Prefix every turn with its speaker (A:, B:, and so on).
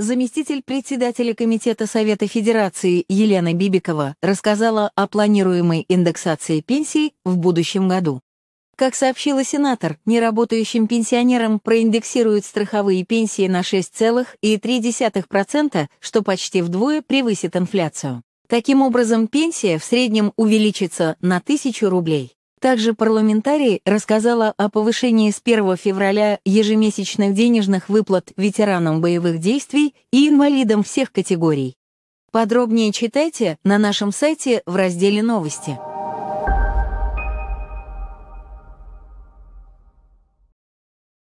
A: заместитель председателя Комитета Совета Федерации Елена Бибикова рассказала о планируемой индексации пенсий в будущем году. Как сообщила сенатор, неработающим пенсионерам проиндексируют страховые пенсии на 6,3%, что почти вдвое превысит инфляцию. Таким образом, пенсия в среднем увеличится на 1000 рублей. Также парламентарий рассказала о повышении с 1 февраля ежемесячных денежных выплат ветеранам боевых действий и инвалидам всех категорий. Подробнее читайте на нашем сайте в разделе «Новости».